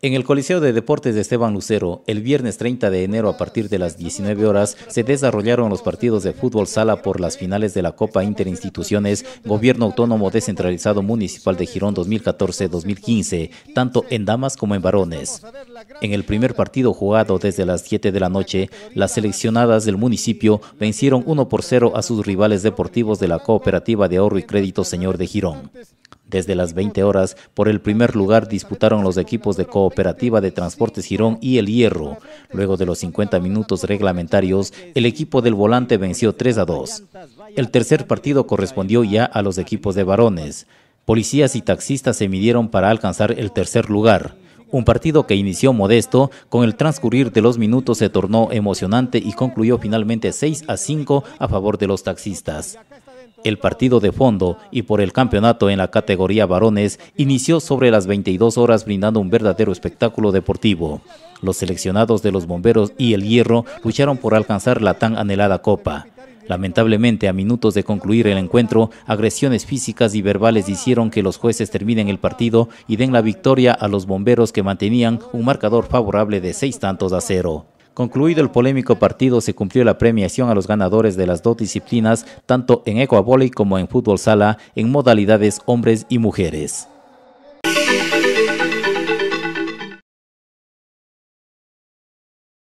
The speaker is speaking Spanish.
En el Coliseo de Deportes de Esteban Lucero, el viernes 30 de enero a partir de las 19 horas, se desarrollaron los partidos de fútbol sala por las finales de la Copa Interinstituciones Gobierno Autónomo Descentralizado Municipal de Girón 2014-2015, tanto en damas como en varones. En el primer partido jugado desde las 7 de la noche, las seleccionadas del municipio vencieron 1 por 0 a sus rivales deportivos de la Cooperativa de Ahorro y Crédito Señor de Girón. Desde las 20 horas, por el primer lugar disputaron los equipos de Cooperativa de Transportes Girón y El Hierro. Luego de los 50 minutos reglamentarios, el equipo del volante venció 3 a 2. El tercer partido correspondió ya a los equipos de varones. Policías y taxistas se midieron para alcanzar el tercer lugar. Un partido que inició modesto, con el transcurrir de los minutos se tornó emocionante y concluyó finalmente 6 a 5 a favor de los taxistas. El partido de fondo y por el campeonato en la categoría varones inició sobre las 22 horas brindando un verdadero espectáculo deportivo. Los seleccionados de los bomberos y el hierro lucharon por alcanzar la tan anhelada copa. Lamentablemente, a minutos de concluir el encuentro, agresiones físicas y verbales hicieron que los jueces terminen el partido y den la victoria a los bomberos que mantenían un marcador favorable de seis tantos a cero. Concluido el polémico partido, se cumplió la premiación a los ganadores de las dos disciplinas, tanto en ecoavóley como en fútbol sala, en modalidades hombres y mujeres.